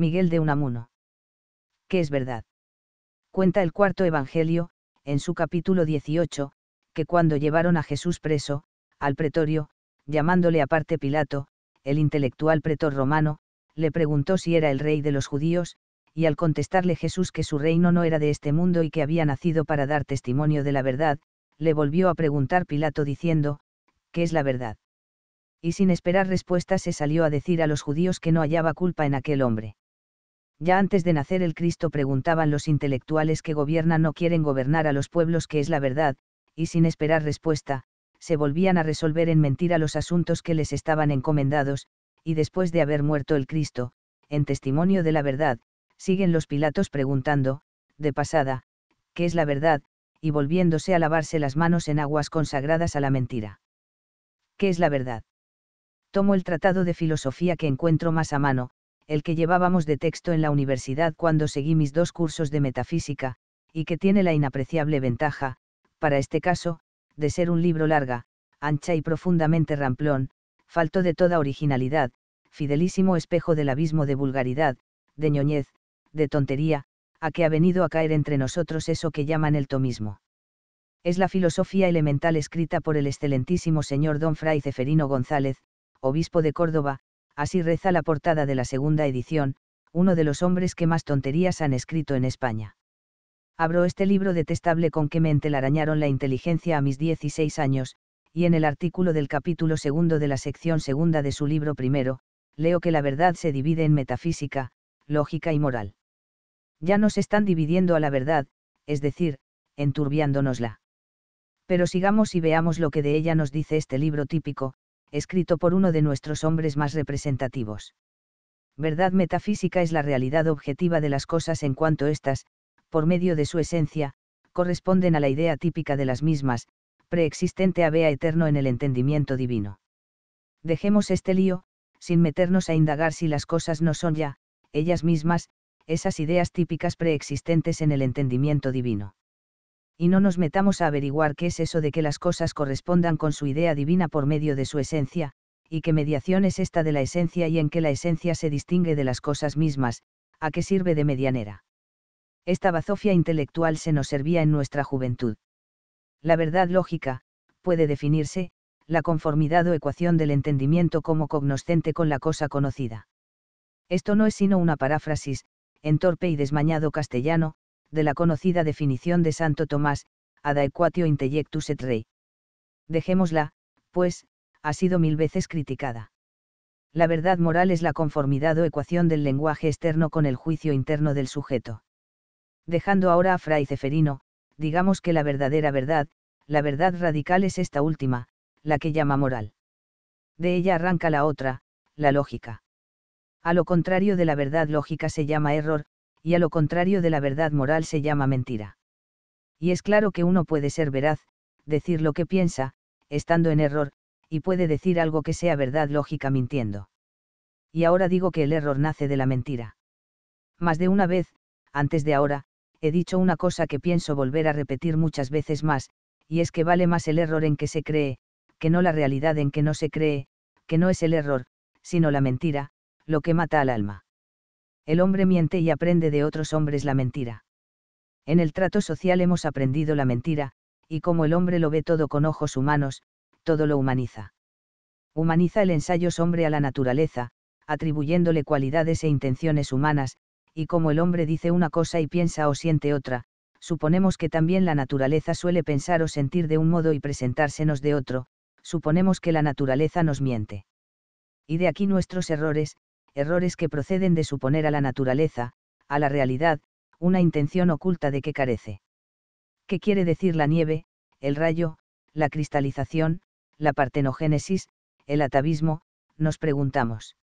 Miguel de Unamuno. ¿Qué es verdad. Cuenta el cuarto Evangelio, en su capítulo 18, que cuando llevaron a Jesús preso, al pretorio, llamándole aparte Pilato, el intelectual pretor romano, le preguntó si era el rey de los judíos, y al contestarle Jesús que su reino no era de este mundo y que había nacido para dar testimonio de la verdad, le volvió a preguntar Pilato diciendo, ¿qué es la verdad? Y sin esperar respuesta se salió a decir a los judíos que no hallaba culpa en aquel hombre. Ya antes de nacer el Cristo preguntaban los intelectuales que gobiernan o quieren gobernar a los pueblos qué es la verdad, y sin esperar respuesta, se volvían a resolver en mentira los asuntos que les estaban encomendados, y después de haber muerto el Cristo, en testimonio de la verdad, siguen los Pilatos preguntando, de pasada, ¿qué es la verdad? y volviéndose a lavarse las manos en aguas consagradas a la mentira. ¿Qué es la verdad? Tomo el tratado de filosofía que encuentro más a mano, el que llevábamos de texto en la universidad cuando seguí mis dos cursos de metafísica, y que tiene la inapreciable ventaja, para este caso, de ser un libro larga, ancha y profundamente ramplón, falto de toda originalidad, fidelísimo espejo del abismo de vulgaridad, de ñoñez, de tontería, a que ha venido a caer entre nosotros eso que llaman el tomismo. Es la filosofía elemental escrita por el excelentísimo señor don Fray Ceferino González, obispo de Córdoba, así reza la portada de la segunda edición, uno de los hombres que más tonterías han escrito en España. Abro este libro detestable con que me arañaron la inteligencia a mis 16 años, y en el artículo del capítulo segundo de la sección segunda de su libro primero, leo que la verdad se divide en metafísica, lógica y moral. Ya nos están dividiendo a la verdad, es decir, enturbiándonosla. Pero sigamos y veamos lo que de ella nos dice este libro típico, escrito por uno de nuestros hombres más representativos. Verdad metafísica es la realidad objetiva de las cosas en cuanto éstas, por medio de su esencia, corresponden a la idea típica de las mismas, preexistente a vea eterno en el entendimiento divino. Dejemos este lío, sin meternos a indagar si las cosas no son ya, ellas mismas, esas ideas típicas preexistentes en el entendimiento divino y no nos metamos a averiguar qué es eso de que las cosas correspondan con su idea divina por medio de su esencia, y qué mediación es esta de la esencia y en qué la esencia se distingue de las cosas mismas, a qué sirve de medianera. Esta bazofia intelectual se nos servía en nuestra juventud. La verdad lógica, puede definirse, la conformidad o ecuación del entendimiento como cognoscente con la cosa conocida. Esto no es sino una paráfrasis, en torpe y desmañado castellano, de la conocida definición de Santo Tomás, ad aequatio intellectus et rei. Dejémosla, pues, ha sido mil veces criticada. La verdad moral es la conformidad o ecuación del lenguaje externo con el juicio interno del sujeto. Dejando ahora a Fray Ceferino, digamos que la verdadera verdad, la verdad radical es esta última, la que llama moral. De ella arranca la otra, la lógica. A lo contrario de la verdad lógica se llama error, y a lo contrario de la verdad moral se llama mentira. Y es claro que uno puede ser veraz, decir lo que piensa, estando en error, y puede decir algo que sea verdad lógica mintiendo. Y ahora digo que el error nace de la mentira. Más de una vez, antes de ahora, he dicho una cosa que pienso volver a repetir muchas veces más, y es que vale más el error en que se cree, que no la realidad en que no se cree, que no es el error, sino la mentira, lo que mata al alma. El hombre miente y aprende de otros hombres la mentira. En el trato social hemos aprendido la mentira, y como el hombre lo ve todo con ojos humanos, todo lo humaniza. Humaniza el ensayo hombre a la naturaleza, atribuyéndole cualidades e intenciones humanas, y como el hombre dice una cosa y piensa o siente otra, suponemos que también la naturaleza suele pensar o sentir de un modo y presentársenos de otro, suponemos que la naturaleza nos miente. Y de aquí nuestros errores, errores que proceden de suponer a la naturaleza, a la realidad, una intención oculta de que carece. ¿Qué quiere decir la nieve, el rayo, la cristalización, la partenogénesis, el atavismo? Nos preguntamos.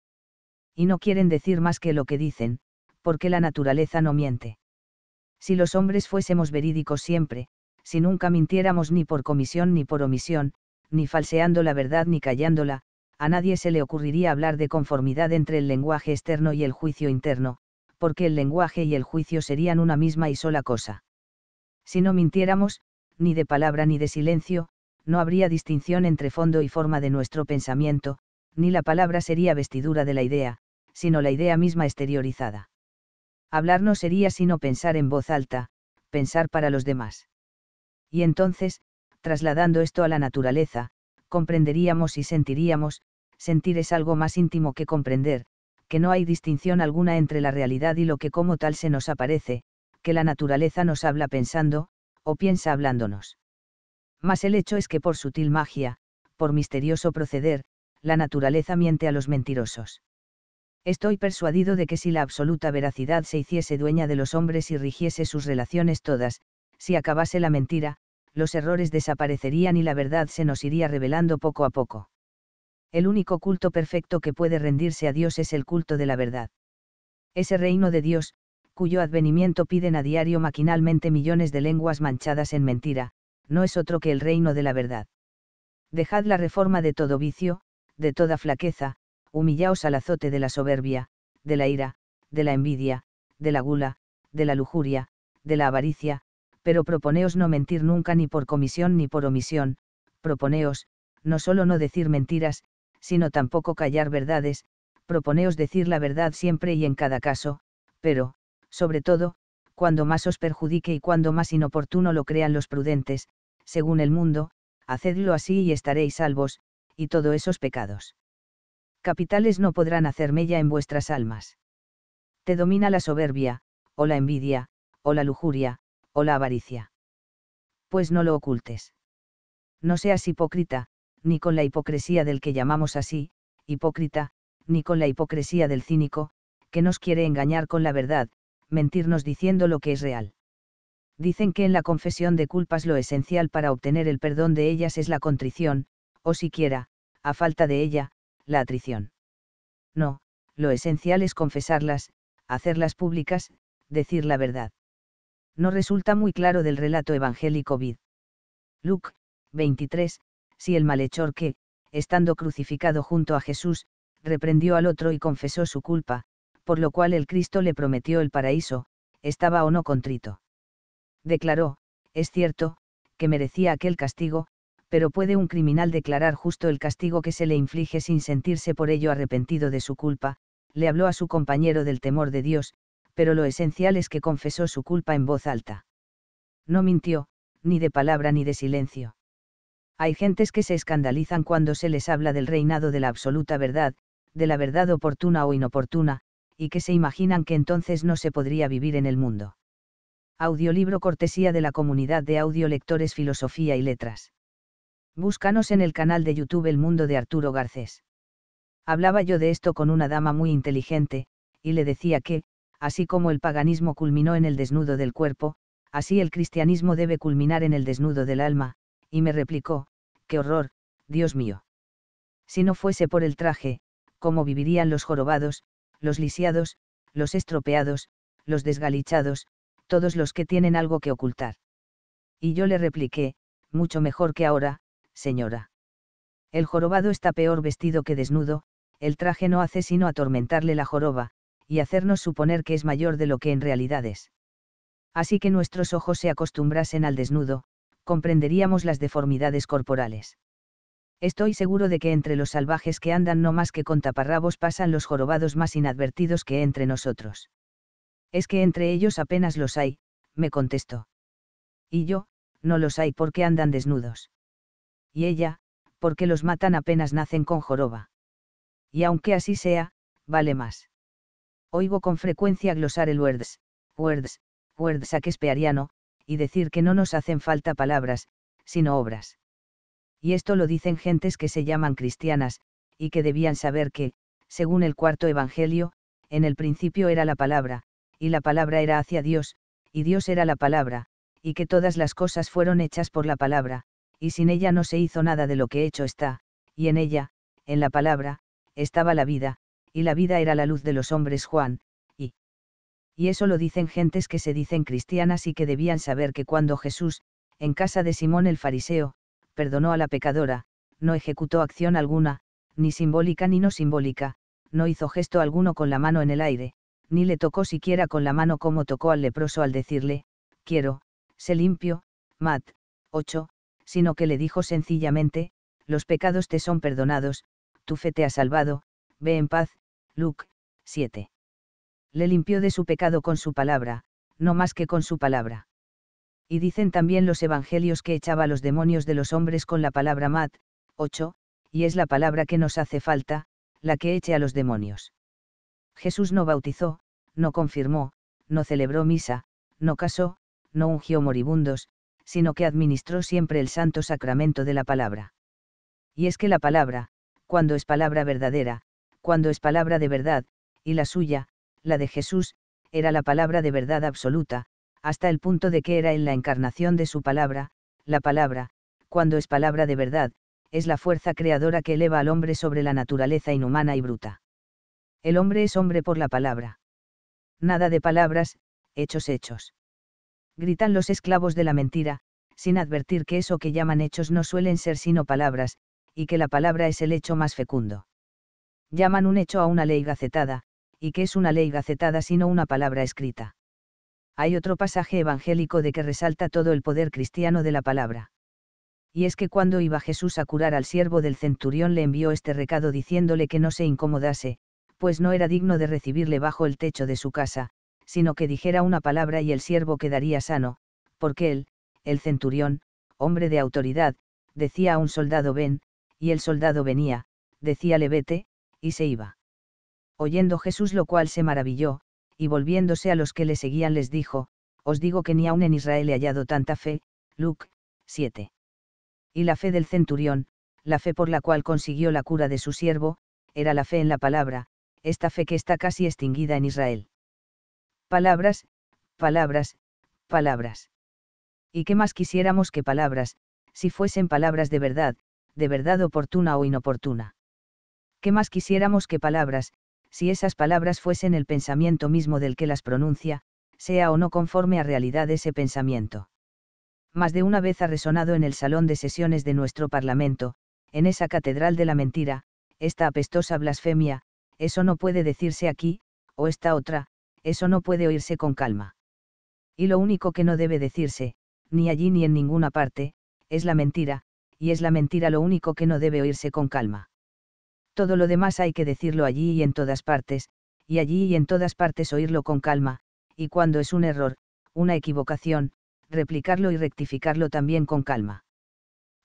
Y no quieren decir más que lo que dicen, porque la naturaleza no miente. Si los hombres fuésemos verídicos siempre, si nunca mintiéramos ni por comisión ni por omisión, ni falseando la verdad ni callándola, a nadie se le ocurriría hablar de conformidad entre el lenguaje externo y el juicio interno, porque el lenguaje y el juicio serían una misma y sola cosa. Si no mintiéramos, ni de palabra ni de silencio, no habría distinción entre fondo y forma de nuestro pensamiento, ni la palabra sería vestidura de la idea, sino la idea misma exteriorizada. Hablar no sería sino pensar en voz alta, pensar para los demás. Y entonces, trasladando esto a la naturaleza, comprenderíamos y sentiríamos, sentir es algo más íntimo que comprender, que no hay distinción alguna entre la realidad y lo que como tal se nos aparece, que la naturaleza nos habla pensando, o piensa hablándonos. Mas el hecho es que por sutil magia, por misterioso proceder, la naturaleza miente a los mentirosos. Estoy persuadido de que si la absoluta veracidad se hiciese dueña de los hombres y rigiese sus relaciones todas, si acabase la mentira, los errores desaparecerían y la verdad se nos iría revelando poco a poco. El único culto perfecto que puede rendirse a Dios es el culto de la verdad. Ese reino de Dios, cuyo advenimiento piden a diario maquinalmente millones de lenguas manchadas en mentira, no es otro que el reino de la verdad. Dejad la reforma de todo vicio, de toda flaqueza, humillaos al azote de la soberbia, de la ira, de la envidia, de la gula, de la lujuria, de la avaricia, pero proponeos no mentir nunca ni por comisión ni por omisión, proponeos, no solo no decir mentiras, sino tampoco callar verdades, proponeos decir la verdad siempre y en cada caso, pero, sobre todo, cuando más os perjudique y cuando más inoportuno lo crean los prudentes, según el mundo, hacedlo así y estaréis salvos, y todos esos pecados. Capitales no podrán hacer mella en vuestras almas. Te domina la soberbia, o la envidia, o la lujuria, o la avaricia. Pues no lo ocultes. No seas hipócrita, ni con la hipocresía del que llamamos así, hipócrita, ni con la hipocresía del cínico, que nos quiere engañar con la verdad, mentirnos diciendo lo que es real. Dicen que en la confesión de culpas lo esencial para obtener el perdón de ellas es la contrición, o siquiera, a falta de ella, la atrición. No, lo esencial es confesarlas, hacerlas públicas, decir la verdad no resulta muy claro del relato evangélico vid. Luke 23, si el malhechor que, estando crucificado junto a Jesús, reprendió al otro y confesó su culpa, por lo cual el Cristo le prometió el paraíso, estaba o no contrito. Declaró, es cierto, que merecía aquel castigo, pero puede un criminal declarar justo el castigo que se le inflige sin sentirse por ello arrepentido de su culpa, le habló a su compañero del temor de Dios, pero lo esencial es que confesó su culpa en voz alta. No mintió, ni de palabra ni de silencio. Hay gentes que se escandalizan cuando se les habla del reinado de la absoluta verdad, de la verdad oportuna o inoportuna, y que se imaginan que entonces no se podría vivir en el mundo. Audiolibro cortesía de la comunidad de audiolectores Filosofía y Letras. Búscanos en el canal de YouTube El Mundo de Arturo Garcés. Hablaba yo de esto con una dama muy inteligente, y le decía que, así como el paganismo culminó en el desnudo del cuerpo, así el cristianismo debe culminar en el desnudo del alma, y me replicó, qué horror, Dios mío. Si no fuese por el traje, ¿cómo vivirían los jorobados, los lisiados, los estropeados, los desgalichados, todos los que tienen algo que ocultar? Y yo le repliqué, mucho mejor que ahora, señora. El jorobado está peor vestido que desnudo, el traje no hace sino atormentarle la joroba, y hacernos suponer que es mayor de lo que en realidad es. Así que nuestros ojos se acostumbrasen al desnudo, comprenderíamos las deformidades corporales. Estoy seguro de que entre los salvajes que andan no más que con taparrabos pasan los jorobados más inadvertidos que entre nosotros. Es que entre ellos apenas los hay, me contestó. Y yo, no los hay porque andan desnudos. Y ella, porque los matan apenas nacen con joroba. Y aunque así sea, vale más. Oigo con frecuencia glosar el words, words, words a y decir que no nos hacen falta palabras, sino obras. Y esto lo dicen gentes que se llaman cristianas, y que debían saber que, según el cuarto Evangelio, en el principio era la palabra, y la palabra era hacia Dios, y Dios era la palabra, y que todas las cosas fueron hechas por la palabra, y sin ella no se hizo nada de lo que hecho está, y en ella, en la palabra, estaba la vida, y la vida era la luz de los hombres Juan, y... Y eso lo dicen gentes que se dicen cristianas y que debían saber que cuando Jesús, en casa de Simón el fariseo, perdonó a la pecadora, no ejecutó acción alguna, ni simbólica ni no simbólica, no hizo gesto alguno con la mano en el aire, ni le tocó siquiera con la mano como tocó al leproso al decirle, quiero, se limpio, Mat, 8, sino que le dijo sencillamente, los pecados te son perdonados, tu fe te ha salvado, ve en paz, Luke, 7. Le limpió de su pecado con su palabra, no más que con su palabra. Y dicen también los evangelios que echaba los demonios de los hombres con la palabra mat, 8, y es la palabra que nos hace falta, la que eche a los demonios. Jesús no bautizó, no confirmó, no celebró misa, no casó, no ungió moribundos, sino que administró siempre el santo sacramento de la palabra. Y es que la palabra, cuando es palabra verdadera, cuando es palabra de verdad, y la suya, la de Jesús, era la palabra de verdad absoluta, hasta el punto de que era en la encarnación de su palabra, la palabra, cuando es palabra de verdad, es la fuerza creadora que eleva al hombre sobre la naturaleza inhumana y bruta. El hombre es hombre por la palabra. Nada de palabras, hechos hechos. Gritan los esclavos de la mentira, sin advertir que eso que llaman hechos no suelen ser sino palabras, y que la palabra es el hecho más fecundo llaman un hecho a una ley gacetada, y que es una ley gacetada sino una palabra escrita. Hay otro pasaje evangélico de que resalta todo el poder cristiano de la palabra. Y es que cuando iba Jesús a curar al siervo del centurión le envió este recado diciéndole que no se incomodase, pues no era digno de recibirle bajo el techo de su casa, sino que dijera una palabra y el siervo quedaría sano, porque él, el centurión, hombre de autoridad, decía a un soldado ven, y el soldado venía, decíale vete, y se iba. Oyendo Jesús lo cual se maravilló, y volviéndose a los que le seguían les dijo, Os digo que ni aun en Israel he hallado tanta fe, Luke 7. Y la fe del centurión, la fe por la cual consiguió la cura de su siervo, era la fe en la palabra, esta fe que está casi extinguida en Israel. Palabras, palabras, palabras. ¿Y qué más quisiéramos que palabras, si fuesen palabras de verdad, de verdad oportuna o inoportuna? ¿Qué más quisiéramos que palabras, si esas palabras fuesen el pensamiento mismo del que las pronuncia, sea o no conforme a realidad ese pensamiento? Más de una vez ha resonado en el salón de sesiones de nuestro Parlamento, en esa catedral de la mentira, esta apestosa blasfemia, eso no puede decirse aquí, o esta otra, eso no puede oírse con calma. Y lo único que no debe decirse, ni allí ni en ninguna parte, es la mentira, y es la mentira lo único que no debe oírse con calma todo lo demás hay que decirlo allí y en todas partes, y allí y en todas partes oírlo con calma, y cuando es un error, una equivocación, replicarlo y rectificarlo también con calma.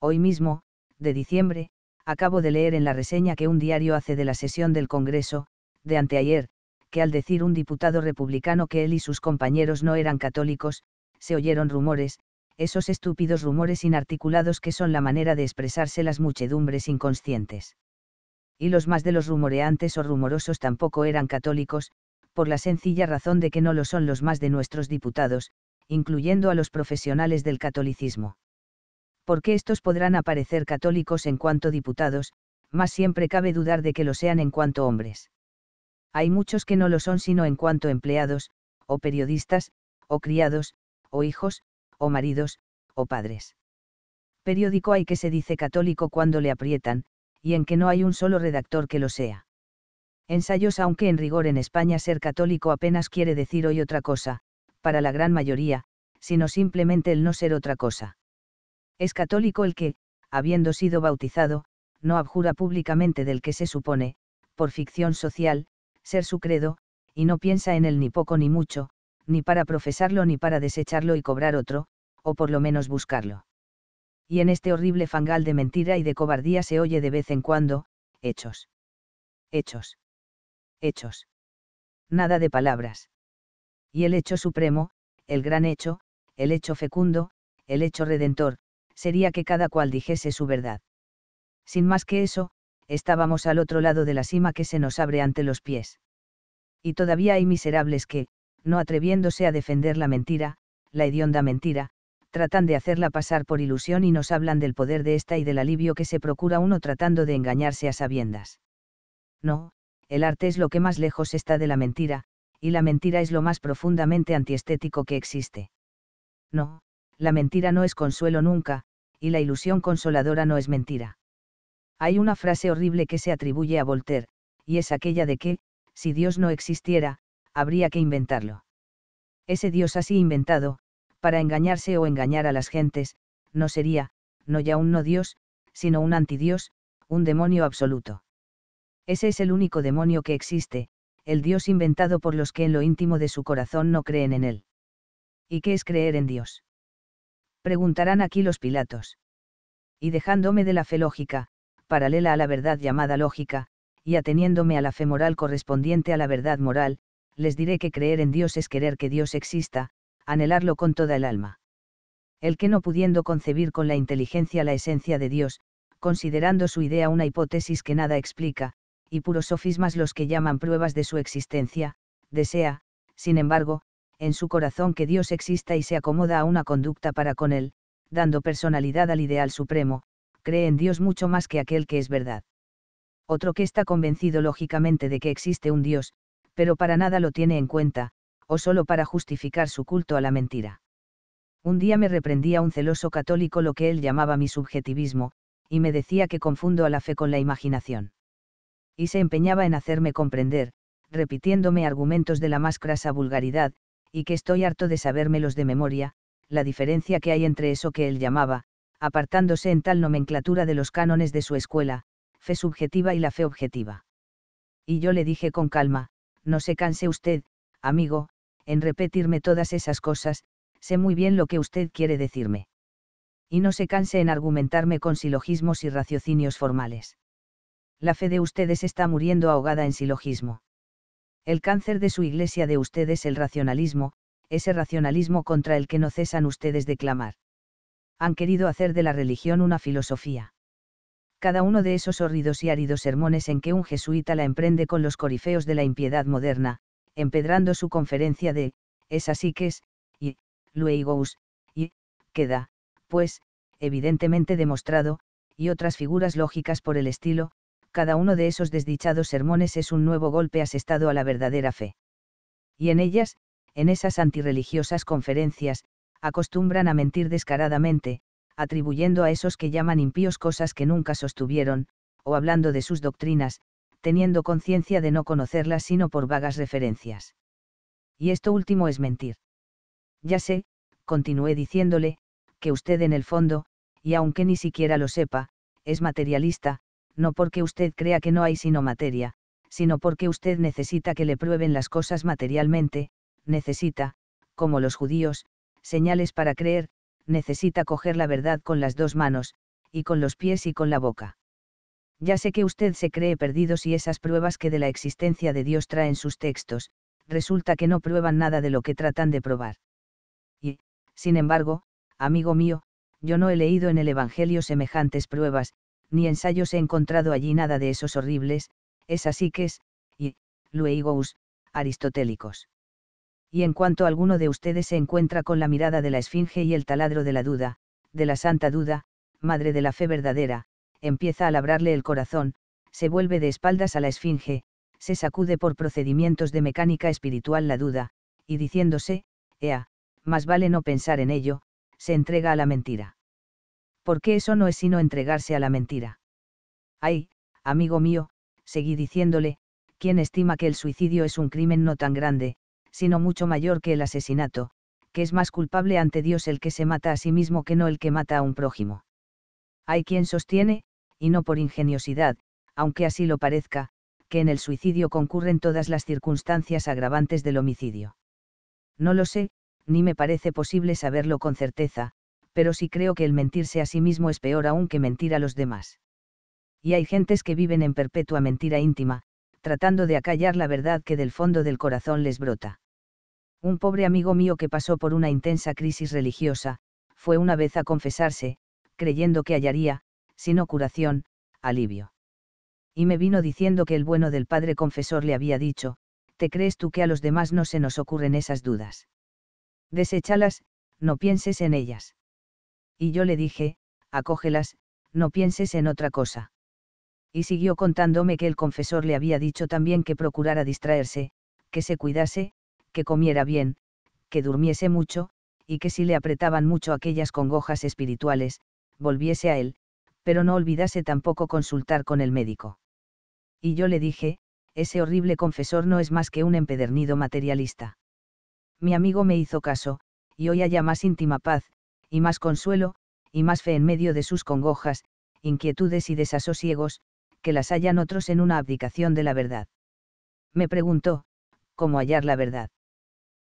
Hoy mismo, de diciembre, acabo de leer en la reseña que un diario hace de la sesión del Congreso, de anteayer, que al decir un diputado republicano que él y sus compañeros no eran católicos, se oyeron rumores, esos estúpidos rumores inarticulados que son la manera de expresarse las muchedumbres inconscientes y los más de los rumoreantes o rumorosos tampoco eran católicos, por la sencilla razón de que no lo son los más de nuestros diputados, incluyendo a los profesionales del catolicismo. Porque estos podrán aparecer católicos en cuanto diputados, más siempre cabe dudar de que lo sean en cuanto hombres. Hay muchos que no lo son sino en cuanto empleados, o periodistas, o criados, o hijos, o maridos, o padres. Periódico hay que se dice católico cuando le aprietan, y en que no hay un solo redactor que lo sea. Ensayos aunque en rigor en España ser católico apenas quiere decir hoy otra cosa, para la gran mayoría, sino simplemente el no ser otra cosa. Es católico el que, habiendo sido bautizado, no abjura públicamente del que se supone, por ficción social, ser su credo, y no piensa en él ni poco ni mucho, ni para profesarlo ni para desecharlo y cobrar otro, o por lo menos buscarlo y en este horrible fangal de mentira y de cobardía se oye de vez en cuando, hechos. Hechos. Hechos. Nada de palabras. Y el hecho supremo, el gran hecho, el hecho fecundo, el hecho redentor, sería que cada cual dijese su verdad. Sin más que eso, estábamos al otro lado de la cima que se nos abre ante los pies. Y todavía hay miserables que, no atreviéndose a defender la mentira, la hedionda mentira, tratan de hacerla pasar por ilusión y nos hablan del poder de esta y del alivio que se procura uno tratando de engañarse a sabiendas. No, el arte es lo que más lejos está de la mentira, y la mentira es lo más profundamente antiestético que existe. No, la mentira no es consuelo nunca, y la ilusión consoladora no es mentira. Hay una frase horrible que se atribuye a Voltaire, y es aquella de que, si Dios no existiera, habría que inventarlo. Ese Dios así inventado, para engañarse o engañar a las gentes, no sería, no ya un no Dios, sino un antidios, un demonio absoluto. Ese es el único demonio que existe, el Dios inventado por los que en lo íntimo de su corazón no creen en él. ¿Y qué es creer en Dios? Preguntarán aquí los Pilatos. Y dejándome de la fe lógica, paralela a la verdad llamada lógica, y ateniéndome a la fe moral correspondiente a la verdad moral, les diré que creer en Dios es querer que Dios exista, anhelarlo con toda el alma. El que no pudiendo concebir con la inteligencia la esencia de Dios, considerando su idea una hipótesis que nada explica, y puros sofismas los que llaman pruebas de su existencia, desea, sin embargo, en su corazón que Dios exista y se acomoda a una conducta para con él, dando personalidad al ideal supremo, cree en Dios mucho más que aquel que es verdad. Otro que está convencido lógicamente de que existe un Dios, pero para nada lo tiene en cuenta, o solo para justificar su culto a la mentira. Un día me reprendía un celoso católico lo que él llamaba mi subjetivismo, y me decía que confundo a la fe con la imaginación. Y se empeñaba en hacerme comprender, repitiéndome argumentos de la más crasa vulgaridad, y que estoy harto de sabérmelos de memoria, la diferencia que hay entre eso que él llamaba, apartándose en tal nomenclatura de los cánones de su escuela, fe subjetiva y la fe objetiva. Y yo le dije con calma, no se canse usted, amigo, en repetirme todas esas cosas, sé muy bien lo que usted quiere decirme. Y no se canse en argumentarme con silogismos y raciocinios formales. La fe de ustedes está muriendo ahogada en silogismo. El cáncer de su iglesia de ustedes es el racionalismo, ese racionalismo contra el que no cesan ustedes de clamar. Han querido hacer de la religión una filosofía. Cada uno de esos horridos y áridos sermones en que un jesuita la emprende con los corifeos de la impiedad moderna, empedrando su conferencia de, es así que es, y, luego y, queda, pues, evidentemente demostrado, y otras figuras lógicas por el estilo, cada uno de esos desdichados sermones es un nuevo golpe asestado a la verdadera fe. Y en ellas, en esas antirreligiosas conferencias, acostumbran a mentir descaradamente, atribuyendo a esos que llaman impíos cosas que nunca sostuvieron, o hablando de sus doctrinas, teniendo conciencia de no conocerlas sino por vagas referencias. Y esto último es mentir. Ya sé, continué diciéndole, que usted en el fondo, y aunque ni siquiera lo sepa, es materialista, no porque usted crea que no hay sino materia, sino porque usted necesita que le prueben las cosas materialmente, necesita, como los judíos, señales para creer, necesita coger la verdad con las dos manos, y con los pies y con la boca. Ya sé que usted se cree perdido si esas pruebas que de la existencia de Dios traen sus textos, resulta que no prueban nada de lo que tratan de probar. Y, sin embargo, amigo mío, yo no he leído en el Evangelio semejantes pruebas, ni ensayos he encontrado allí nada de esos horribles, esas es, y, luegous, aristotélicos. Y en cuanto alguno de ustedes se encuentra con la mirada de la esfinge y el taladro de la duda, de la santa duda, madre de la fe verdadera, empieza a labrarle el corazón, se vuelve de espaldas a la esfinge, se sacude por procedimientos de mecánica espiritual la duda, y diciéndose, ea, más vale no pensar en ello, se entrega a la mentira. Porque eso no es sino entregarse a la mentira. Ay, amigo mío, seguí diciéndole, quien estima que el suicidio es un crimen no tan grande, sino mucho mayor que el asesinato, que es más culpable ante Dios el que se mata a sí mismo que no el que mata a un prójimo. Hay quien sostiene, y no por ingeniosidad, aunque así lo parezca, que en el suicidio concurren todas las circunstancias agravantes del homicidio. No lo sé, ni me parece posible saberlo con certeza, pero sí creo que el mentirse a sí mismo es peor aún que mentir a los demás. Y hay gentes que viven en perpetua mentira íntima, tratando de acallar la verdad que del fondo del corazón les brota. Un pobre amigo mío que pasó por una intensa crisis religiosa, fue una vez a confesarse, creyendo que hallaría, sino curación, alivio. Y me vino diciendo que el bueno del padre confesor le había dicho, ¿te crees tú que a los demás no se nos ocurren esas dudas? Deséchalas, no pienses en ellas. Y yo le dije, acógelas, no pienses en otra cosa. Y siguió contándome que el confesor le había dicho también que procurara distraerse, que se cuidase, que comiera bien, que durmiese mucho, y que si le apretaban mucho aquellas congojas espirituales, volviese a él, pero no olvidase tampoco consultar con el médico. Y yo le dije, ese horrible confesor no es más que un empedernido materialista. Mi amigo me hizo caso, y hoy haya más íntima paz, y más consuelo, y más fe en medio de sus congojas, inquietudes y desasosiegos, que las hallan otros en una abdicación de la verdad. Me preguntó, ¿cómo hallar la verdad?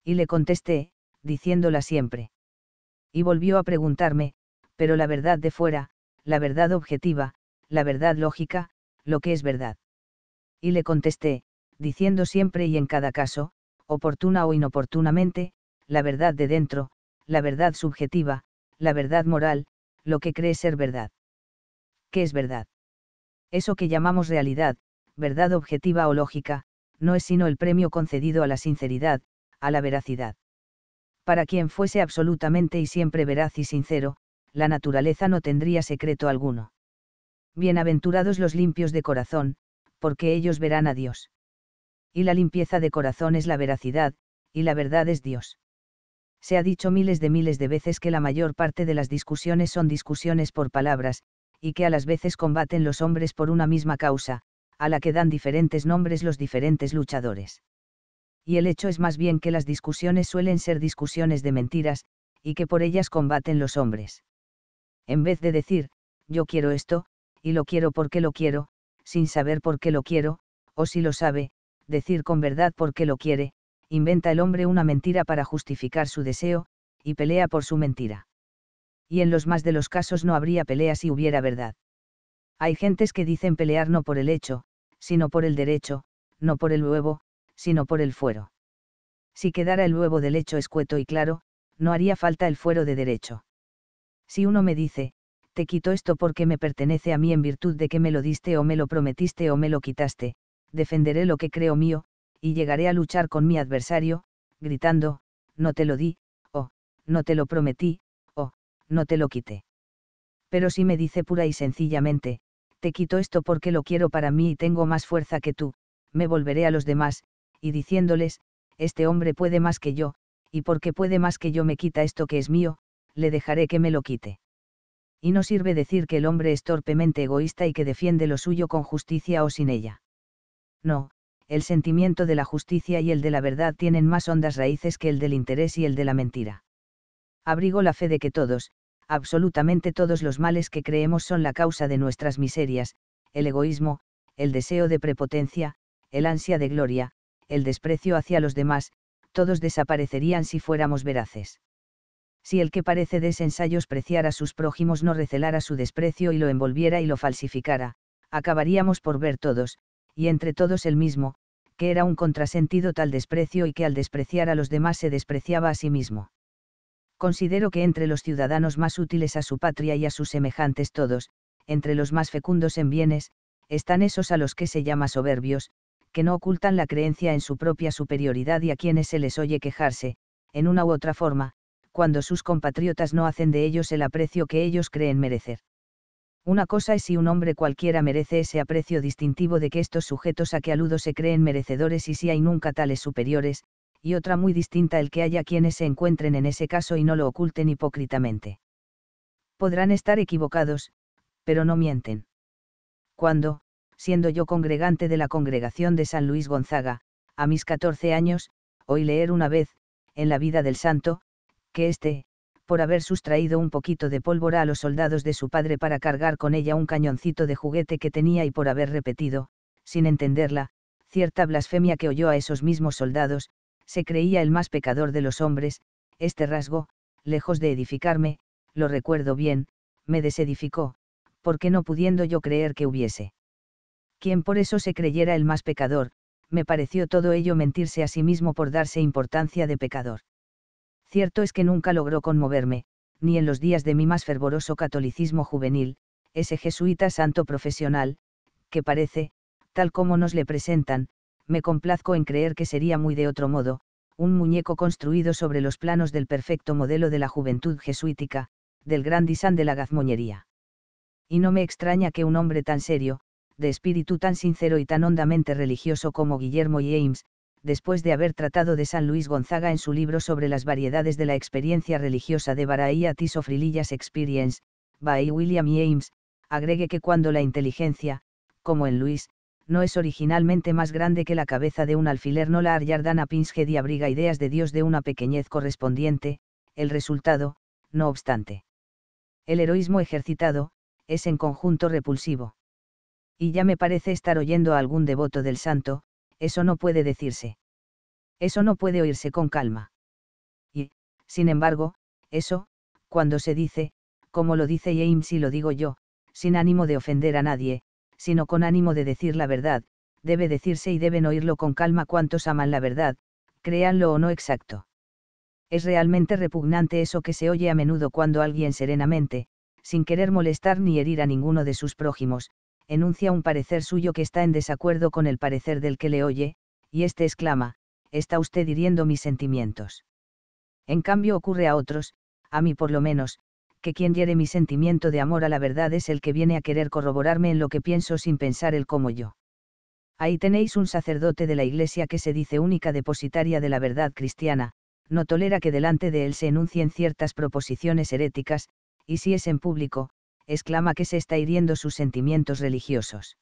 Y le contesté, diciéndola siempre. Y volvió a preguntarme, pero la verdad de fuera, la verdad objetiva, la verdad lógica, lo que es verdad. Y le contesté, diciendo siempre y en cada caso, oportuna o inoportunamente, la verdad de dentro, la verdad subjetiva, la verdad moral, lo que cree ser verdad. ¿Qué es verdad? Eso que llamamos realidad, verdad objetiva o lógica, no es sino el premio concedido a la sinceridad, a la veracidad. Para quien fuese absolutamente y siempre veraz y sincero, la naturaleza no tendría secreto alguno. Bienaventurados los limpios de corazón, porque ellos verán a Dios. Y la limpieza de corazón es la veracidad, y la verdad es Dios. Se ha dicho miles de miles de veces que la mayor parte de las discusiones son discusiones por palabras, y que a las veces combaten los hombres por una misma causa, a la que dan diferentes nombres los diferentes luchadores. Y el hecho es más bien que las discusiones suelen ser discusiones de mentiras, y que por ellas combaten los hombres. En vez de decir, yo quiero esto, y lo quiero porque lo quiero, sin saber por qué lo quiero, o si lo sabe, decir con verdad por qué lo quiere, inventa el hombre una mentira para justificar su deseo, y pelea por su mentira. Y en los más de los casos no habría pelea si hubiera verdad. Hay gentes que dicen pelear no por el hecho, sino por el derecho, no por el huevo, sino por el fuero. Si quedara el huevo del hecho escueto y claro, no haría falta el fuero de derecho. Si uno me dice, te quito esto porque me pertenece a mí en virtud de que me lo diste o me lo prometiste o me lo quitaste, defenderé lo que creo mío, y llegaré a luchar con mi adversario, gritando, no te lo di, o, no te lo prometí, o, no te lo quité. Pero si me dice pura y sencillamente, te quito esto porque lo quiero para mí y tengo más fuerza que tú, me volveré a los demás, y diciéndoles, este hombre puede más que yo, y porque puede más que yo me quita esto que es mío, le dejaré que me lo quite. Y no sirve decir que el hombre es torpemente egoísta y que defiende lo suyo con justicia o sin ella. No, el sentimiento de la justicia y el de la verdad tienen más hondas raíces que el del interés y el de la mentira. Abrigo la fe de que todos, absolutamente todos los males que creemos son la causa de nuestras miserias, el egoísmo, el deseo de prepotencia, el ansia de gloria, el desprecio hacia los demás, todos desaparecerían si fuéramos veraces si el que parece desensayos ensayos preciar a sus prójimos no recelara su desprecio y lo envolviera y lo falsificara, acabaríamos por ver todos, y entre todos el mismo, que era un contrasentido tal desprecio y que al despreciar a los demás se despreciaba a sí mismo. Considero que entre los ciudadanos más útiles a su patria y a sus semejantes todos, entre los más fecundos en bienes, están esos a los que se llama soberbios, que no ocultan la creencia en su propia superioridad y a quienes se les oye quejarse, en una u otra forma, cuando sus compatriotas no hacen de ellos el aprecio que ellos creen merecer. Una cosa es si un hombre cualquiera merece ese aprecio distintivo de que estos sujetos a que aludo se creen merecedores y si hay nunca tales superiores, y otra muy distinta el que haya quienes se encuentren en ese caso y no lo oculten hipócritamente. Podrán estar equivocados, pero no mienten. Cuando, siendo yo congregante de la congregación de San Luis Gonzaga, a mis 14 años, oí leer una vez, en la vida del santo, que éste, por haber sustraído un poquito de pólvora a los soldados de su padre para cargar con ella un cañoncito de juguete que tenía y por haber repetido, sin entenderla, cierta blasfemia que oyó a esos mismos soldados, se creía el más pecador de los hombres, este rasgo, lejos de edificarme, lo recuerdo bien, me desedificó, porque no pudiendo yo creer que hubiese. Quien por eso se creyera el más pecador, me pareció todo ello mentirse a sí mismo por darse importancia de pecador. Cierto es que nunca logró conmoverme, ni en los días de mi más fervoroso catolicismo juvenil, ese jesuita santo profesional, que parece, tal como nos le presentan, me complazco en creer que sería muy de otro modo, un muñeco construido sobre los planos del perfecto modelo de la juventud jesuítica, del gran disán de la gazmoñería. Y no me extraña que un hombre tan serio, de espíritu tan sincero y tan hondamente religioso como Guillermo James, después de haber tratado de San Luis Gonzaga en su libro sobre las variedades de la experiencia religiosa de varieties of Religious Experience, by William James, e. agregue que cuando la inteligencia, como en Luis, no es originalmente más grande que la cabeza de un alfiler, no la a Pinshead y abriga ideas de Dios de una pequeñez correspondiente, el resultado, no obstante. El heroísmo ejercitado, es en conjunto repulsivo. Y ya me parece estar oyendo a algún devoto del santo, eso no puede decirse. Eso no puede oírse con calma. Y, sin embargo, eso, cuando se dice, como lo dice James y lo digo yo, sin ánimo de ofender a nadie, sino con ánimo de decir la verdad, debe decirse y deben oírlo con calma cuantos aman la verdad, créanlo o no exacto. Es realmente repugnante eso que se oye a menudo cuando alguien serenamente, sin querer molestar ni herir a ninguno de sus prójimos, enuncia un parecer suyo que está en desacuerdo con el parecer del que le oye, y éste exclama, está usted hiriendo mis sentimientos. En cambio ocurre a otros, a mí por lo menos, que quien hiere mi sentimiento de amor a la verdad es el que viene a querer corroborarme en lo que pienso sin pensar el como yo. Ahí tenéis un sacerdote de la Iglesia que se dice única depositaria de la verdad cristiana, no tolera que delante de él se enuncien ciertas proposiciones heréticas, y si es en público, exclama que se está hiriendo sus sentimientos religiosos.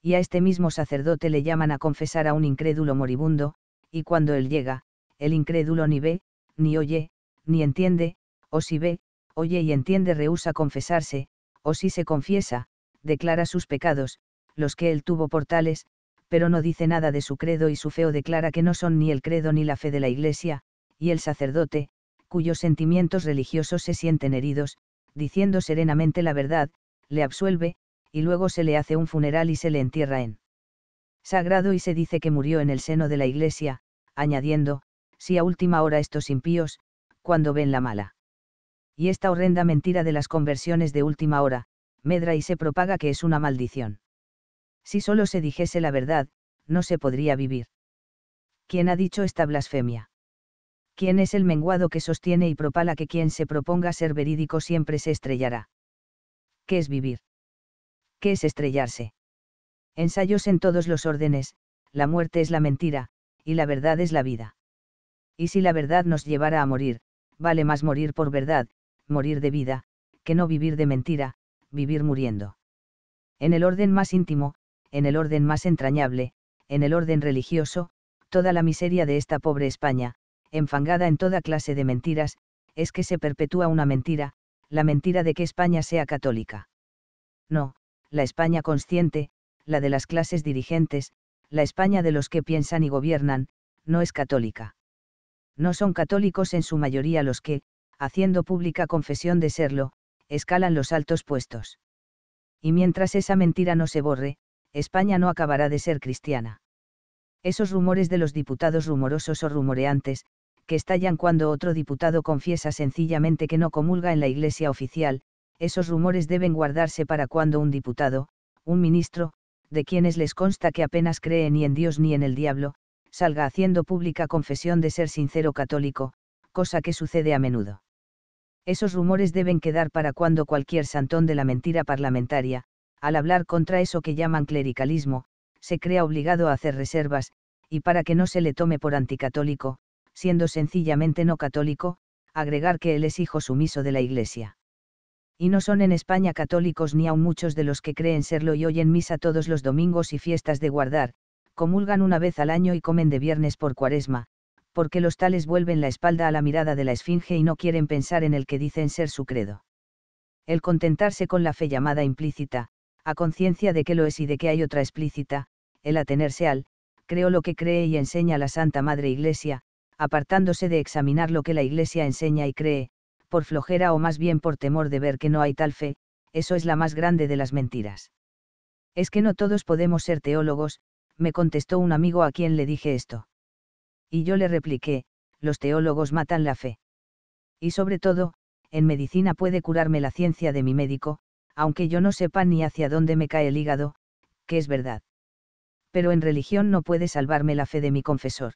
Y a este mismo sacerdote le llaman a confesar a un incrédulo moribundo, y cuando él llega, el incrédulo ni ve, ni oye, ni entiende, o si ve, oye y entiende rehúsa confesarse, o si se confiesa, declara sus pecados, los que él tuvo por tales, pero no dice nada de su credo y su feo declara que no son ni el credo ni la fe de la Iglesia, y el sacerdote, cuyos sentimientos religiosos se sienten heridos, diciendo serenamente la verdad, le absuelve, y luego se le hace un funeral y se le entierra en sagrado y se dice que murió en el seno de la iglesia, añadiendo, si a última hora estos impíos, cuando ven la mala. Y esta horrenda mentira de las conversiones de última hora, medra y se propaga que es una maldición. Si solo se dijese la verdad, no se podría vivir. ¿Quién ha dicho esta blasfemia? ¿Quién es el menguado que sostiene y propala que quien se proponga ser verídico siempre se estrellará. ¿Qué es vivir? ¿Qué es estrellarse? Ensayos en todos los órdenes, la muerte es la mentira, y la verdad es la vida. Y si la verdad nos llevara a morir, vale más morir por verdad, morir de vida, que no vivir de mentira, vivir muriendo. En el orden más íntimo, en el orden más entrañable, en el orden religioso, toda la miseria de esta pobre España, enfangada en toda clase de mentiras, es que se perpetúa una mentira, la mentira de que España sea católica. No, la España consciente, la de las clases dirigentes, la España de los que piensan y gobiernan, no es católica. No son católicos en su mayoría los que, haciendo pública confesión de serlo, escalan los altos puestos. Y mientras esa mentira no se borre, España no acabará de ser cristiana. Esos rumores de los diputados rumorosos o rumoreantes, estallan cuando otro diputado confiesa sencillamente que no comulga en la Iglesia oficial, esos rumores deben guardarse para cuando un diputado, un ministro, de quienes les consta que apenas cree ni en Dios ni en el diablo, salga haciendo pública confesión de ser sincero católico, cosa que sucede a menudo. Esos rumores deben quedar para cuando cualquier santón de la mentira parlamentaria, al hablar contra eso que llaman clericalismo, se crea obligado a hacer reservas, y para que no se le tome por anticatólico, siendo sencillamente no católico, agregar que él es hijo sumiso de la Iglesia. Y no son en España católicos ni aun muchos de los que creen serlo y oyen misa todos los domingos y fiestas de guardar, comulgan una vez al año y comen de viernes por cuaresma, porque los tales vuelven la espalda a la mirada de la esfinge y no quieren pensar en el que dicen ser su credo. El contentarse con la fe llamada implícita, a conciencia de que lo es y de que hay otra explícita, el atenerse al, creo lo que cree y enseña la Santa Madre Iglesia, apartándose de examinar lo que la Iglesia enseña y cree, por flojera o más bien por temor de ver que no hay tal fe, eso es la más grande de las mentiras. Es que no todos podemos ser teólogos, me contestó un amigo a quien le dije esto. Y yo le repliqué, los teólogos matan la fe. Y sobre todo, en medicina puede curarme la ciencia de mi médico, aunque yo no sepa ni hacia dónde me cae el hígado, que es verdad. Pero en religión no puede salvarme la fe de mi confesor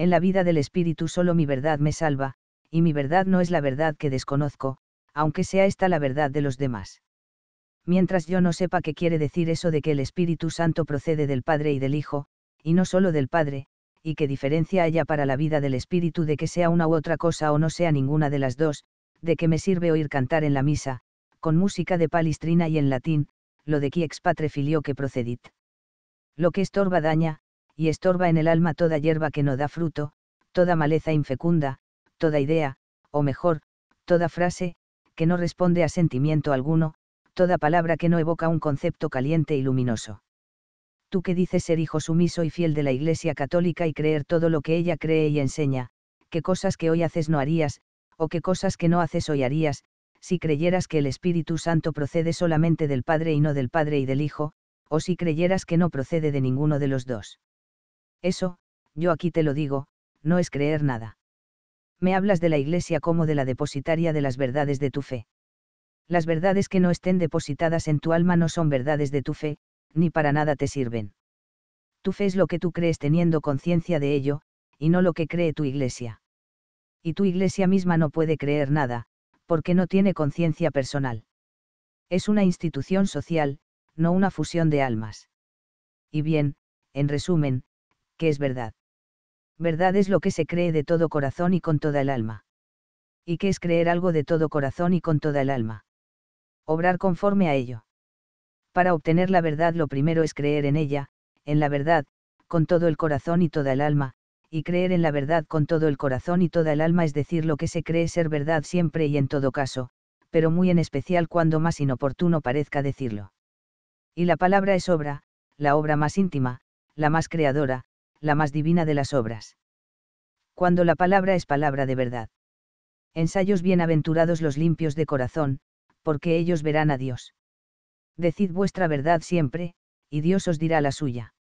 en la vida del espíritu solo mi verdad me salva, y mi verdad no es la verdad que desconozco, aunque sea esta la verdad de los demás. Mientras yo no sepa qué quiere decir eso de que el Espíritu Santo procede del Padre y del Hijo, y no solo del Padre, y qué diferencia haya para la vida del Espíritu de que sea una u otra cosa o no sea ninguna de las dos, de que me sirve oír cantar en la misa, con música de palistrina y en latín, lo de qui expatre filio que procedit. Lo que estorba daña, y estorba en el alma toda hierba que no da fruto, toda maleza infecunda, toda idea, o mejor, toda frase, que no responde a sentimiento alguno, toda palabra que no evoca un concepto caliente y luminoso. Tú que dices ser hijo sumiso y fiel de la Iglesia Católica y creer todo lo que ella cree y enseña, ¿qué cosas que hoy haces no harías, o qué cosas que no haces hoy harías, si creyeras que el Espíritu Santo procede solamente del Padre y no del Padre y del Hijo, o si creyeras que no procede de ninguno de los dos. Eso, yo aquí te lo digo, no es creer nada. Me hablas de la Iglesia como de la depositaria de las verdades de tu fe. Las verdades que no estén depositadas en tu alma no son verdades de tu fe, ni para nada te sirven. Tu fe es lo que tú crees teniendo conciencia de ello, y no lo que cree tu Iglesia. Y tu Iglesia misma no puede creer nada, porque no tiene conciencia personal. Es una institución social, no una fusión de almas. Y bien, en resumen, que es verdad. Verdad es lo que se cree de todo corazón y con toda el alma. ¿Y qué es creer algo de todo corazón y con toda el alma? Obrar conforme a ello. Para obtener la verdad lo primero es creer en ella, en la verdad, con todo el corazón y toda el alma, y creer en la verdad con todo el corazón y toda el alma es decir lo que se cree ser verdad siempre y en todo caso, pero muy en especial cuando más inoportuno parezca decirlo. Y la palabra es obra, la obra más íntima, la más creadora, la más divina de las obras. Cuando la palabra es palabra de verdad. Ensayos bienaventurados los limpios de corazón, porque ellos verán a Dios. Decid vuestra verdad siempre, y Dios os dirá la suya.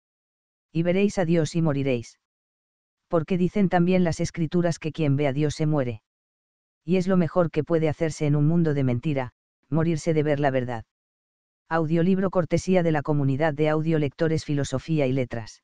Y veréis a Dios y moriréis. Porque dicen también las escrituras que quien ve a Dios se muere. Y es lo mejor que puede hacerse en un mundo de mentira, morirse de ver la verdad. Audiolibro cortesía de la comunidad de audiolectores Filosofía y Letras.